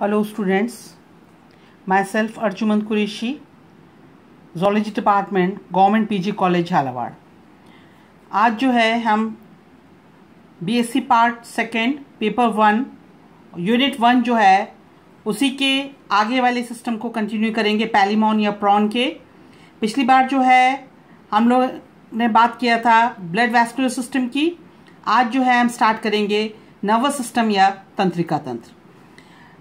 hello myself Arjuman Qureshi zoology department government P G college Jhalawar आज जो है हम BSc part second paper one unit one जो है उसी के आगे वाले सिस्टम को कंटिन्यू करेंगे पैलीमॉन या प्रॉन के पिछली बार जो है हम लोग ने बात किया था ब्लड वैस्कुलर सिस्टम की आज जो है हम स्टार्ट करेंगे नर्वस सिस्टम या तंत्रिका तंत्र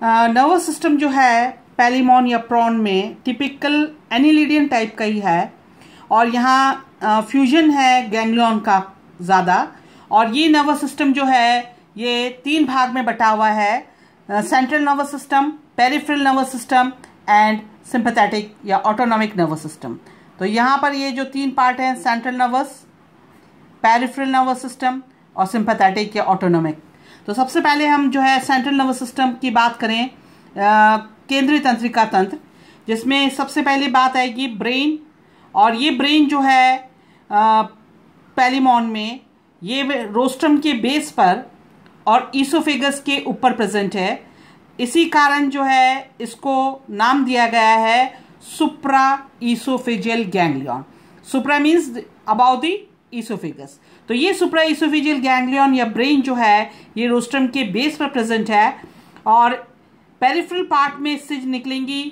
नर्वस सिस्टम जो है पैलीमोन या प्रॉन में टिपिकल एनिलिडियन टाइप का ही है और यहाँ फ्यूजन है गैंगलियन का ज़्यादा और ये नर्वस सिस्टम जो है ये तीन भाग में बटा हुआ है central nervous system peripheral nervous system and sympathetic या ऑटोनॉमिक नर्वस सिस्टम तो यहाँ पर ये जो तीन पार्ट हैं central nervous peripheral nervous system और सिंपथेटिक या ऑटोनॉमिक तो सबसे पहले हम जो है सेंट्रल नर्वस सिस्टम की बात करें केंद्रीय तंत्रिका तंत्र जिसमें सबसे पहले बात आएगी ब्रेन और ये ब्रेन जो है पैलीमोन में ये रोस्टम के बेस पर और ईसोफेगस के ऊपर प्रेजेंट है इसी कारण जो है इसको नाम दिया गया है supra oesophageal ganglion supra means about the oesophagus तो ये सुप्रा ईसोफिजियल गैंग्लियन या ब्रेन जो है ये रोस्टम के बेस पर प्रेजेंट है और पेरिफ्रल पार्ट में इससे निकलेंगी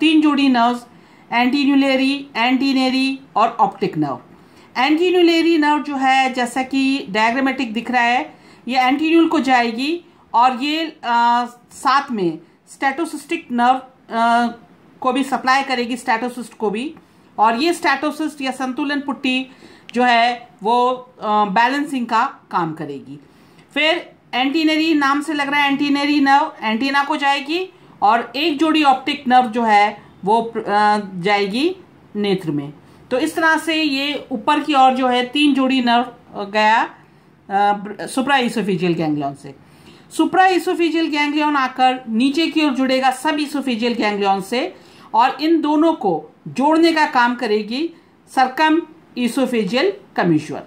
तीन जोड़ी नर्व्स एंटीन्यूलेरी एंटीनेरी और ऑप्टिक नर्व एंटीन्यूलेरी नर्व जो है जैसा कि डायग्रामेटिक दिख रहा है ये एंटीन्यूल को जाएगी और ये आ, साथ में स्टैटोसिस्टिक नर्व आ, को भी सप्लाई करेगी स्टैटोसिस्ट को भी और ये स्टैटोसिस्ट या संतुलन पुट्टी जो है वो बैलेंसिंग का काम करेगी फिर एंटीनरी नाम से लग रहा है एंटीनरी नर्व एंटीना को जाएगी और एक जोड़ी ऑप्टिक नर्व जो है वो जाएगी नेत्र में तो इस तरह से ये ऊपर की ओर जो है तीन जोड़ी नर्व गया सुप्रा इसोफिजियल गैंग्लियन से सुप्रा इसोफिजियल गैंग्लियन आकर नीचे की ओर जुड़ेगा सब इसोफिजियल गैंग्लियन से और इन दोनों को जोड़ने का काम करेगी सरकम ईसोफेजियल कमीश्वर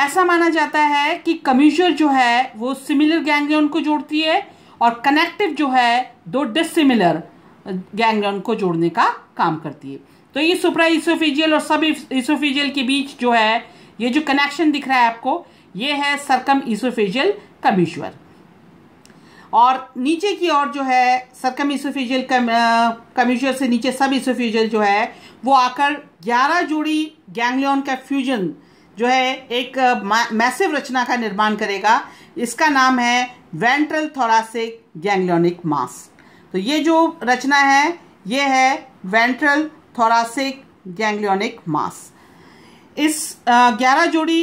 ऐसा माना जाता है कि कमीश्वर जो है वो सिमिलर गैंग्लियन को जोड़ती है और कनेक्टिव जो है दो डिसिमिलर गैंग्लियन को जोड़ने का काम करती है तो ये सुप्रा ईसोफेजियल और सब ईसोफिजियल के बीच जो है ये जो कनेक्शन दिख रहा है आपको ये है सरकम ईसोफेजियल कमीश्वर और नीचे की ओर जो है सरकम इसोफिजियल कम्यूचर से नीचे सब इसोफिजियल जो है वो आकर 11 जोड़ी गैंगलियन का फ्यूजन जो है एक मैसिव रचना का निर्माण करेगा इसका नाम है वेंट्रल थोरासिक गैंगलियनिक मास तो ये जो रचना है ये है वेंट्रल थोरासिक गैंगलियनिक मास इस ग्यारह जोड़ी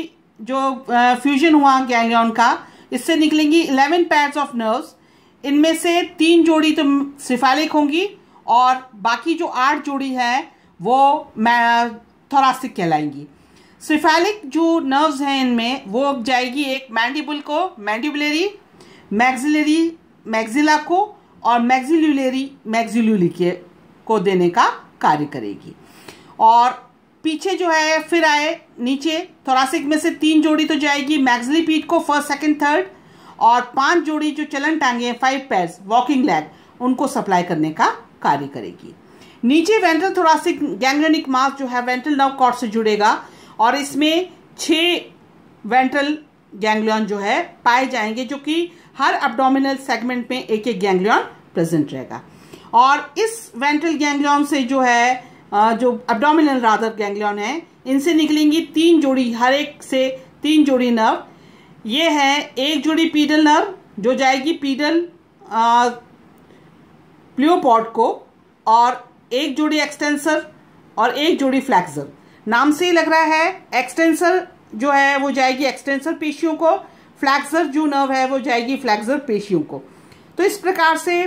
जो फ्यूजन हुआ गैंगलियन का इससे निकलेंगी इलेवन पैर्स ऑफ नर्व्स इनमें से तीन जोड़ी तो सिफेलिक होंगी और बाकी जो आठ जोड़ी है वो थोरासिक कहलाएंगी सिफेलिक जो नर्व्स हैं इनमें वो जाएगी एक मैंडिबुल को मैंडिबुलरी मैग्जिलरी मैग्जिला को और मैग्जिलुलरी मैग्जिलुली के को देने का कार्य करेगी और पीछे जो है फिर आए नीचे थोरासिक में से तीन जोड़ी तो जाएगी मैग्जली पीठ को फर्स्ट सेकेंड थर्ड और पांच जोड़ी जो चलन टांगे हैं फाइव पैर्स वॉकिंग लैग उनको सप्लाई करने का कार्य करेगी नीचे वेंट्रल थोरासिक गैंग्रेनिक मास जो है वेंट्रल नर्व कॉर्ड से जुड़ेगा और इसमें छ वेंट्रल गैंग्लियन जो है पाए जाएंगे जो कि हर अब्डोमिनल सेगमेंट में एक एक गैंग्लियन प्रेजेंट रहेगा और इस वेंट्रल गैंग्लियन से जो है जो अब्डोमिनल राधर गैंग्लियन है इनसे निकलेंगी तीन जोड़ी हर एक से तीन जोड़ी नर्व ये है एक जोड़ी पीडल नर्व जो जाएगी पीडल प्लियोपॉड को और एक जोड़ी एक्सटेंसर और एक जोड़ी फ्लैक्सर नाम से ही लग रहा है एक्सटेंसर जो है वो जाएगी एक्सटेंसर पेशियों को फ्लैक्सर जो नर्व है वो जाएगी फ्लैक्सर पेशियों को तो इस प्रकार से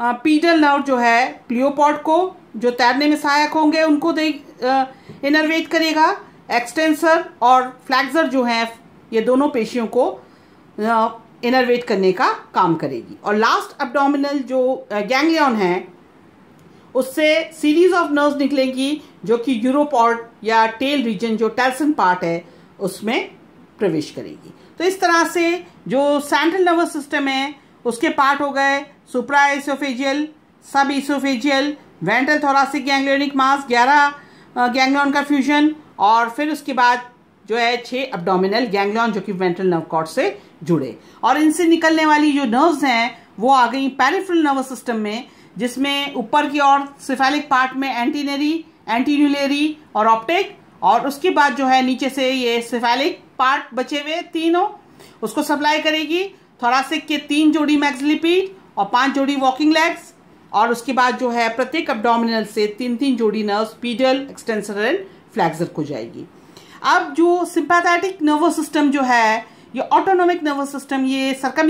पीडल नर्व जो है प्लियोपॉड को जो तैरने में सहायक होंगे उनको दे इनरवेट करेगा एक्सटेंसर और फ्लैक्सर जो है ये दोनों पेशियों को इनरवेट करने का काम करेगी और लास्ट अपडोमिनल जो गैंगलियन है उससे सीरीज ऑफ नर्व्स निकलेंगी जो कि यूरोपॉर्ट या टेल रीजन जो टेल्सन पार्ट है उसमें प्रवेश करेगी तो इस तरह से जो सेंट्रल नर्वस सिस्टम है उसके पार्ट हो गए supra oesophageal sub oesophageal ventral thoracic ganglionic mass ग्यारह गैंग्लियन का फ्यूजन और फिर उसके बाद जो है छह अपडोमिनल गैंग्लॉन जो कि वेंट्रल नर्व कॉर्ड से जुड़े और इनसे निकलने वाली जो नर्व्स हैं वो आ गई पैरिफ्रल नर्वस सिस्टम में जिसमें ऊपर की ओर सिफेलिक पार्ट में एंटीनरी एंटीन्यूलेरी और ऑप्टिक और उसके बाद जो है नीचे से ये सिफेलिक पार्ट बचे हुए तीनों उसको सप्लाई करेगी थोरासिक के तीन जोड़ी मैक्सलिपीड और पांच जोड़ी वॉकिंग लेग्स और उसके बाद जो है प्रत्येक अपडोमिनल से तीन तीन जोड़ी nerves pedal extensor and flexor को जाएगी अब जो सिंपैथेटिक नर्वस सिस्टम जो है ये ऑटोनोमिक नर्वस सिस्टम ये सरकम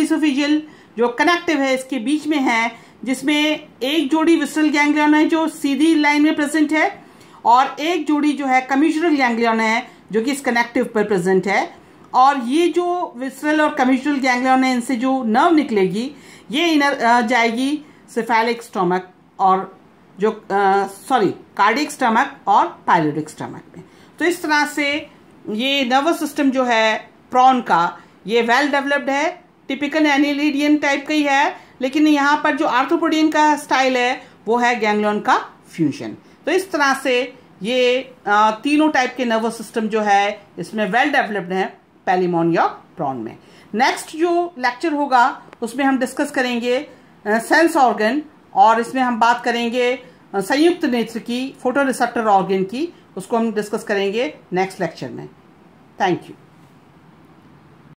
जो कनेक्टिव है इसके बीच में है जिसमें एक जोड़ी विस्टल गैंग्लियन है जो सीधी लाइन में प्रेजेंट है और एक जोड़ी जो है कम्यूशनल गैंग्लियन है जो कि इस कनेक्टिव पर प्रेजेंट है और ये जो विस्टल और कम्यूशनल गैंग्लियन है इनसे जो नर्व निकलेगी ये इनर जाएगी सिफेलिक स्टोमक और जो सॉरी कार्डिक स्टमक और पायलोटिक स्टमक में तो इस तरह से ये नर्वस सिस्टम जो है प्रॉन का ये वेल डेवलप्ड है टिपिकल एनिलीडियन टाइप का ही है लेकिन यहाँ पर जो आर्थोपोडियन का स्टाइल है वो है गैंग्लॉन का फ्यूजन तो इस तरह से ये तीनों टाइप के नर्वस सिस्टम जो है इसमें वेल डेवलप्ड है पैलीमोन या प्रॉन में नेक्स्ट जो लेक्चर होगा उसमें हम डिस्कस करेंगे सेंस ऑर्गन और इसमें हम बात करेंगे संयुक्त नेत्र की फोटो रिसेप्टर ऑर्गन की उसको हम डिस्कस करेंगे नेक्स्ट लेक्चर में थैंक यू